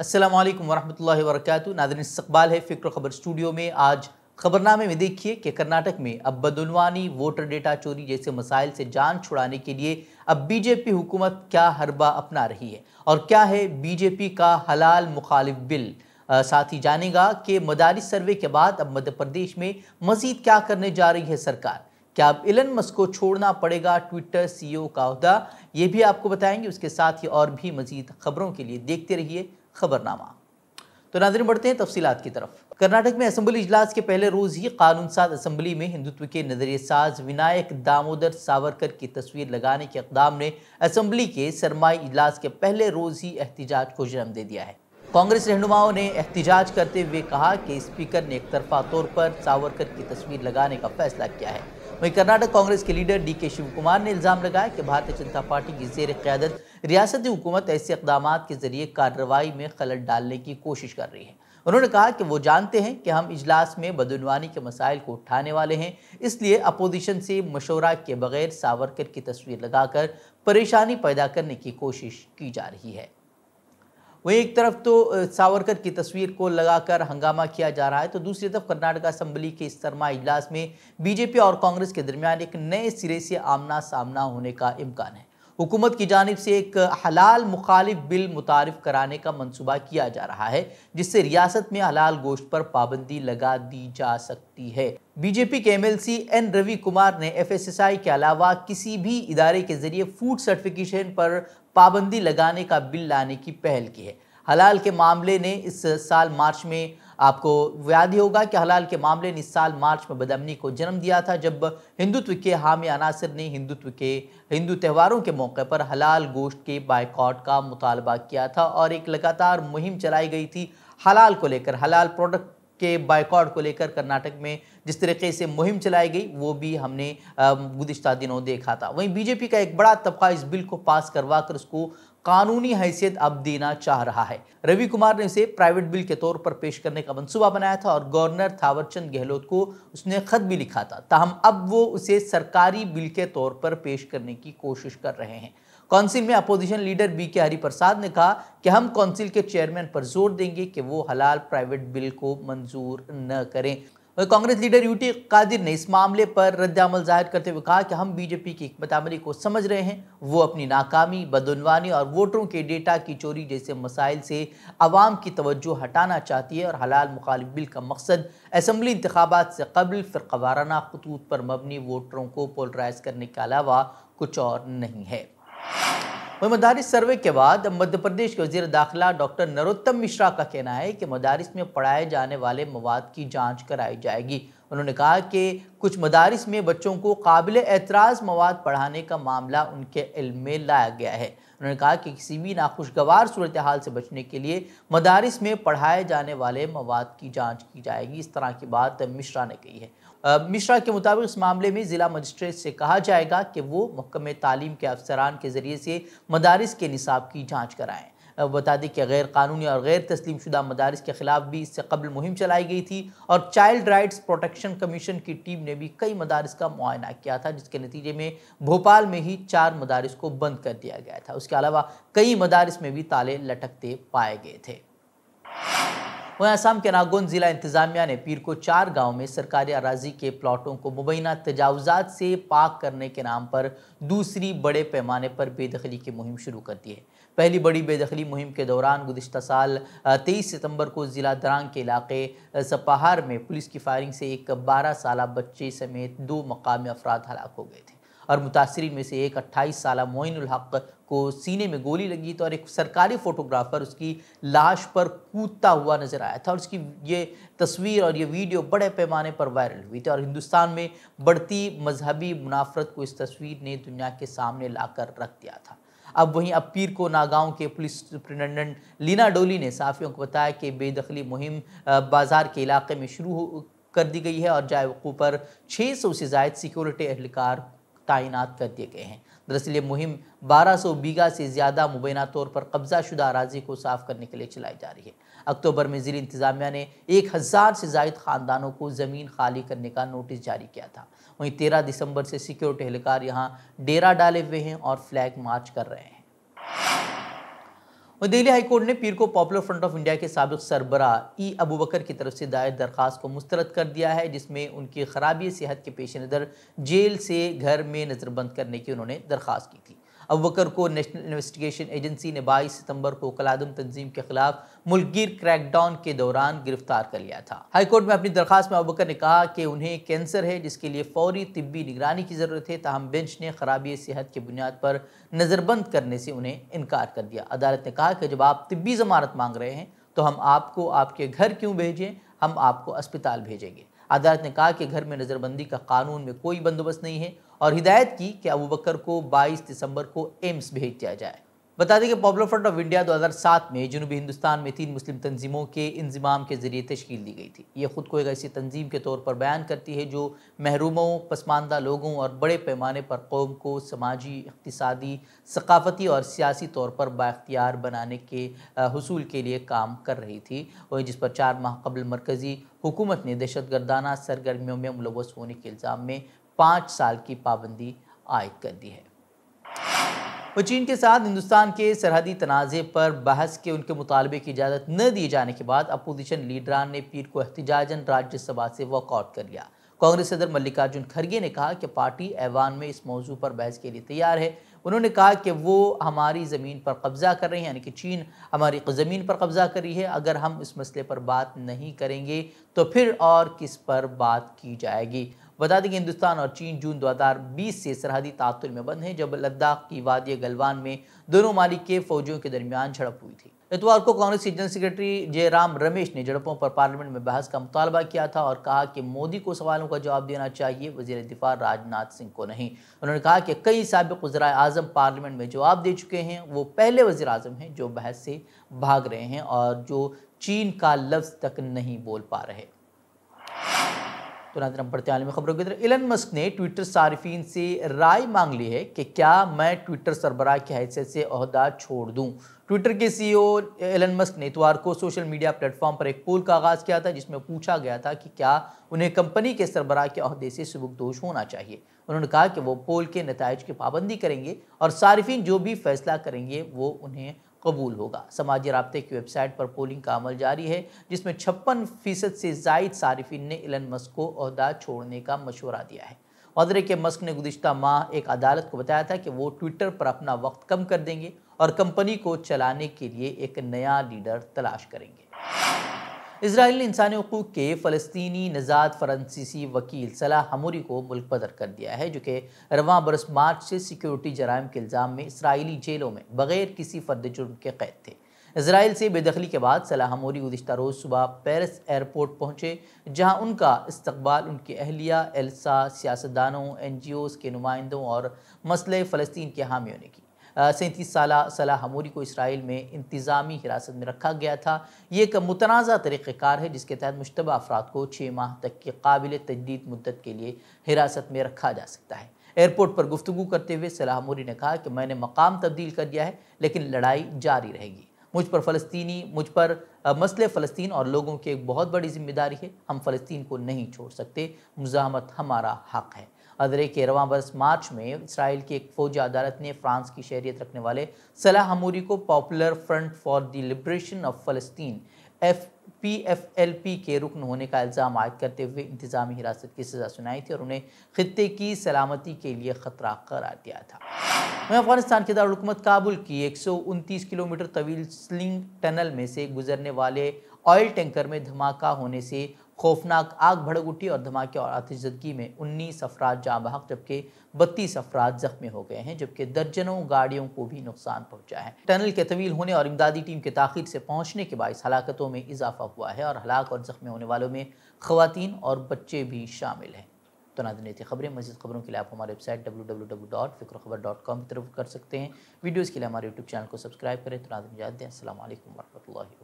असलम वरहमल वर्क नादन इस्तबाल है फ़िक्र खबर स्टूडियो में आज खबरनामे में देखिए कि कर्नाटक में अब बदनवानी वोटर डेटा चोरी जैसे मसाइल से जान छुड़ाने के लिए अब बीजेपी हुकूमत क्या हरबा अपना रही है और क्या है बीजेपी का हलाल मुखालिफ बिल साथ ही जानेगा कि मदारिस सर्वे के बाद अब मध्य प्रदेश में मजीद क्या करने जा रही है सरकार क्या अब इलन मस्क को छोड़ना पड़ेगा ट्विटर सीईओ का अहदा ये भी आपको बताएंगे उसके साथ ही और भी मजीद खबरों के लिए देखते रहिए खबरनामा तो नाजरन बढ़ते हैं तफसीत की तरफ कर्नाटक में असम्बली इजलास के पहले रोज़ ही कानून साज असम्बली में हिंदुत्व के नज़रिए साज विनायक दामोदर सावरकर की तस्वीर लगाने के अकदाम ने असम्बली के सरमाई इजलास के पहले रोज़ ही एहतजाज को जन्म दे दिया है कांग्रेस रहनुमाओं ने एहतजाज करते हुए कहा कि स्पीकर ने एक तरफा तौर पर सावरकर की तस्वीर लगाने का फैसला किया है మే కర్ణాటక కాంగ్రెస్ కే లీడర్ డి కేשו కుమార్ నే ఇల్జామ్ లగాయ కీ కి భారత చింత పార్టీ కి జేర్-ఎ-కియాదత్ ریاసతి హుకుమత్ ఐస్ తికదమాత్ కే జరియే కార్వాయి మే ఖలాత్ డాల్నే కీ కోషिश కర్ రహీ హై. ఉనోహన్ నే కహా కీ వో జాంతే హై కీ హమ్ ఇజ్లాస్ మే బదున్వానీ కే మసాయిల్ కో ఉఠానే వాలే హై. ఇస్లియే ఆపోజిషన్ సే మషవరా కే బగైర్ సావర్కర్ కి తస్వీర్ లగాకర్ పరిషానీ పైదా కర్నే కీ కోషिश కీ జా రహీ హై. वहीं एक तरफ तो सावरकर की तस्वीर को लगाकर हंगामा किया जा रहा है तो दूसरी तरफ कर्नाटक असम्बली के सरमा इजलास में बीजेपी और कांग्रेस के दरमियान एक नए सिरे से आमना सामना होने का इम्कान है हुकूमत की जानब से एक हलाल मुखालिफ बिल मुतारफ़ कराने का मनसूबा किया जा रहा है जिससे रियासत में हलाल गोश्त पर पाबंदी लगा दी जा सकती है बीजेपी के एमएलसी एन रवि कुमार ने एफएसएसआई के अलावा किसी भी इदारे के जरिए फूड सर्टिफिकेशन पर पाबंदी लगाने का बिल लाने की पहल की है हलाल के मामले ने इस साल मार्च में आपको याद ही होगा कि हलाल के मामले ने इस साल मार्च में बदमनी को जन्म दिया था जब हिंदुत्व के हामी अनासर ने हिंदुत्व के हिंदू त्यौहारों के मौके पर हलाल गोश्त के बायकॉट का मुतालबा किया था और एक लगातार मुहिम चलाई गई थी हलाल को लेकर हलाल प्रोडक्ट के बायकॉट को लेकर कर्नाटक में जिस तरीके से मुहिम चलाई गई वो भी हमने गुजशत दिनों देखा था वहीं बीजेपी का एक बड़ा तबका इस बिल को पास करवा कर उसको कानूनी हैसियत अब देना चाह रहा है रवि कुमार ने उसे प्राइवेट बिल के तौर पर पेश करने का मंसूबा बनाया था और गवर्नर थावरचंद गहलोत को उसने खत भी लिखा था ताहम अब वो उसे सरकारी बिल के तौर पर पेश करने की कोशिश कर रहे हैं काउंसिल में अपोजिशन लीडर बी के हरिप्रसाद ने कहा कि हम काउंसिल के चेयरमैन पर जोर देंगे कि वो हलाल प्राइवेट बिल को मंजूर न करें कांग्रेस लीडर यूटी कादिर ने इस मामले पर रद्दमल जाहिर करते हुए कहा कि हम बीजेपी की हमत अमली को समझ रहे हैं वो अपनी नाकामी बदनवानी और वोटरों के डेटा की चोरी जैसे मसाइल से आवाम की तवज्जो हटाना चाहती है और हलाल मुखालिफ बिल का मकसद असम्बली इंतबात से कबल कबाराना खतूत पर मबनी वोटरों को पोलराइज करने के अलावा कुछ और नहीं है वही मदारस सर्वे के बाद मध्य प्रदेश के वजीर दाखिला डॉक्टर नरोत्तम मिश्रा का कहना है कि मदारस में पढ़ाए जाने वाले मवाद की जाँच कराई जाएगी उन्होंने कहा कि कुछ मदारस में बच्चों को काबिल एतराज़ मवाद पढ़ाने का मामला उनके इल्म में लाया गया है उन्होंने कहा कि किसी भी नाखुशगवार सूरत हाल से बचने के लिए मदारस में पढ़ाए जाने वाले मवाद की जाँच की जाएगी इस तरह की बात मिश्रा ने कही है मिश्रा के मुताबिक इस मामले में ज़िला मजिस्ट्रेट से कहा जाएगा कि वो महकमे तालीम के अफसरान के ज़रिए से मदारस के निसाब की जाँच कराएँ बता दें कि गैर कानूनी और गैर तस्लीम शुदा मदारस के ख़िलाफ़ भी इससे कबल मुहिम चलाई गई थी और चाइल्ड राइट्स प्रोटेक्शन कमीशन की टीम ने भी कई मदारस का मुआयना किया था जिसके नतीजे में भोपाल में ही चार मदारस को बंद कर दिया गया था उसके अलावा कई मदारस में भी ताले लटकते पाए गए थे वहीं असम के नागौन जिला इंतजामिया ने पीर को चार गांव में सरकारी अराजी के प्लॉटों को मुबैना तजावजात से पाक करने के नाम पर दूसरी बड़े पैमाने पर बेदखली की मुहिम शुरू कर दी है पहली बड़ी बेदखली मुहिम के दौरान गुजशत साल तेईस सितंबर को ज़िला दरांग के इलाके सपाहार में पुलिस की फायरिंग से एक बारह साल बच्चे समेत दो मकामी अफराद हलाक हो गए थे और मुतासरीन में से एक अट्ठाईस साल मोइनुल हक को सीने में गोली लगी तो और एक सरकारी फ़ोटोग्राफ़र उसकी लाश पर कूदता हुआ नज़र आया था और उसकी ये तस्वीर और ये वीडियो बड़े पैमाने पर वायरल हुई थी और हिंदुस्तान में बढ़ती मजहबी मुनाफरत को इस तस्वीर ने दुनिया के सामने लाकर रख दिया था अब वहीं अब पीर को नागांव के पुलिस सुप्रिटेंडेंट लीना डोली ने साफियों को बताया कि बेदखली मुहिम बाजार के इलाके में शुरू कर दी गई है और जायवकों पर 600 से जायद सिक्योरिटी एहलकार तैनात कर दिए गए हैं दरअसल ये मुहिम 1200 बीघा से ज़्यादा मुबैना तौर पर कब्जा शुदा अराजी को साफ करने के लिए चलाई जा रही है अक्टूबर में ज़िली इंतज़ामिया ने एक हज़ार से जायद ख़ानदानों को ज़मीन खाली करने का नोटिस जारी किया था वहीं तेरह दिसंबर से सिक्योरिटी एहलकार यहाँ डेरा डाले हुए हैं और फ्लैग मार्च कर रहे हैं और दिल्ली हाईकोर्ट ने पीर को पॉपुलर फ्रंट ऑफ इंडिया के सबक सरबरा ई अबूबकर की तरफ से दायर दरख्वास्त को मुस्तरद कर दिया है जिसमें उनकी खराबी सेहत के पेश नज़र जेल से घर में नज़रबंद करने की उन्होंने दरख्वास्त की थी अब को नेशनल इन्वेस्टिगेशन एजेंसी ने बाईस सितंबर को कलादम तंजीम के खिलाफ मुलगिर क्रैकडाउन के दौरान गिरफ्तार कर लिया था हाईकोर्ट में अपनी दरखास्त में अबकर ने कहा कि उन्हें कैंसर है जिसके लिए फौरी तिब्बी निगरानी की ज़रूरत है तहम बेंच ने खराबी सेहत की बुनियाद पर नज़रबंद करने से उन्हें इनकार कर दिया अदालत ने कहा कि जब आप तिब्बी जमानत मांग रहे हैं तो हम आपको आपके घर क्यों भेजें हम आपको अस्पताल भेजेंगे अदालत ने कहा कि घर में नज़रबंदी का कानून में कोई बंदोबस्त नहीं है और हिदायत की कि अबू बकर को 22 दिसंबर को एम्स भेज दिया जाए बता दें कि पॉपुलर फ्रंट ऑफ इंडिया 2007 में जनूबी हिंदुस्तान में तीन मुस्लिम तंजीमों के इंजमाम के ज़रिए तश्कील दी गई थी ये ख़ुद को एक ऐसी तंजीम के तौर पर बयान करती है जो महरूमों पसमानदा लोगों और बड़े पैमाने पर कौम को समाजी इकतसादी सकाफ़ती और सियासी तौर पर बाख्तियार बनाने के हसूल के लिए काम कर रही थी और जिस पर चार माह कबल मरकज़ी हुकूमत ने दहशत गर्दाना सरगर्मियों में मुलवस होने के इल्ज़ाम में पाँच साल की पाबंदी आयद कर दी है वो चीन के साथ हिंदुस्तान के सरहदी तनाज़े पर बहस के उनके मुतालबे की इजाज़त न दिए जाने के बाद अपोजिशन लीडरान ने पीर को एहतजाजन राज्यसभा से वॉकआउट कर लिया कांग्रेस सदर मल्लिकार्जुन खड़गे ने कहा कि पार्टी ऐवान में इस मौजू पर बहस के लिए तैयार है उन्होंने कहा कि वो हमारी ज़मीन पर कब्ज़ा कर रहे हैं यानी कि चीन हमारी ज़मीन पर कब्ज़ा कर रही है अगर हम इस मसले पर बात नहीं करेंगे तो फिर और किस पर बात की जाएगी बता दें कि हिंदुस्तान और चीन जून 2020 से सरहदी तातुल में बंद हैं जब लद्दाख की वादी गलवान में दोनों मालिक के फौजियों के दरमियान झड़प हुई थी इतवार को कांग्रेस की जनरल सेक्रेटरी जयराम रमेश ने झड़पों पर पार्लियामेंट में बहस का मुतालबा किया था और कहा कि मोदी को सवालों का जवाब देना चाहिए वजीर दिफा राजनाथ सिंह को नहीं उन्होंने कहा कि कई सबक वजरा आजम पार्लियामेंट में जवाब दे चुके हैं वो पहले वजी अजम हैं जो बहस से भाग रहे हैं और जो चीन का लफ्ज़ तक नहीं बोल पा रहे तो नाजर हम पढ़ते आलमी खबरों की तरफ इलन मस्क ने ट्विटर सार्फिन से राय मांग ली है कि क्या मैं ट्विटर सरबराह की हैसियत से अहदा छोड़ दूँ ट्विटर के सीईओ एलन e मस्क ने इतवार को सोशल मीडिया प्लेटफॉर्म पर एक पोल का आगाज़ किया था जिसमें पूछा गया था कि क्या उन्हें कंपनी के सरबराह के अहदे से सबकदोश होना चाहिए उन्होंने कहा कि वो पोल के नतज की पाबंदी करेंगे और सार्फिन जो भी फैसला करेंगे वो उन्हें कबूल होगा समाजी रबते की वेबसाइट पर पोलिंग का अमल जारी है जिसमें छप्पन फ़ीसद से जायद सार्फिन ने एलन मस्क को अहदा छोड़ने का मशवरा दिया है मदरे के मस्क ने गुजशत माह एक अदालत को बताया था कि वो ट्विटर पर अपना वक्त कम कर देंगे और कंपनी को चलाने के लिए एक नया लीडर तलाश करेंगे इसराइल ने इंसानी हकूक़ के फ़लस्तनी नजाद फ्रांसीसी वकील सलाह हमूरी को मुल्क बदर कर दिया है जो कि रवा बरस मार्च से सिक्योरिटी जराइम के इल्ज़ाम में इसराइली जेलों में बगैर किसी फर्द जुर्म के कैद थे इसराइल से बेदखली के बाद सलाह हमूरी गुजशत रोज़ सुबह पेरिस एयरपोर्ट पहुँचे जहाँ उनका इस्तबाल उनकी अहलिया एल्सा सियासतदानों एन जी ओज़ के नुमाइंदों और मसले फ़लस्तीन के हामियों ने की सैंतीस साल सलाह हमूरी को इसराइल में इंतज़ामी हिरासत में रखा गया था ये एक मुतनाज़ा तरीक़ार है जिसके तहत मुशतबा अफराद को छः माह तक के काबिल तजदीद मदत के लिए हिरासत में रखा जा सकता है एयरपोर्ट पर गुफ्तु करते हुए सलाह मोरी ने कहा कि मैंने मकाम तब्दील कर दिया है लेकिन लड़ाई जारी रहेगी मुझ पर फ़लस्तनी मुझ पर मसले फ़लस्तीन और लोगों की एक बहुत बड़ी जिम्मेदारी है हम फ़लस्तीन को नहीं छोड़ सकते मुजामत हमारा हक है अदरे के रवा बरस मार्च में इसराइल की एक फौजी अदालत ने फ्रांस की शहरीत रखने वाले सलाह हमूरी को Popular Front for the Liberation of फलस्तीन F P F L P के रुकन होने का इल्ज़ाम आयद करते हुए इंतजामी हिरासत की सज़ा सुनाई थी और उन्हें खत्े की सलामती के लिए ख़तरा करार दिया था वहीं अफगानिस्तान के दारकूमत काबुल की एक सौ उनतीस किलोमीटर तवील स्लिंग टनल में से गुजरने वाले ऑयल टैंकर में धमाका होने से खौफनाक आग भड़क उठी और धमाके और आतिशदगी में उन्नीस अफराद जाँ बहक जबकि बत्तीस अफराद जख्मी हो गए हैं जबकि दर्जनों गाड़ियों को भी नुकसान पहुंचा है टनल के तवील होने और इमदादी टीम के ताखिर से पहुंचने के बायस हलाकतों में इजाफा हुआ है और हलाक और जख्मी होने वालों में खुवान और बच्चे भी शामिल हैं तो नाजन थी खबरें मजीद खबरों के लिए आप हमारे website W W W dot फिक्र खबर डॉट कॉम की तरफ कर सकते हैं वीडियोज़ के लिए हमारे यूट्यूब चैनल को सब्सक्राइब करें तो नाजन जाते हैं असल वरहमल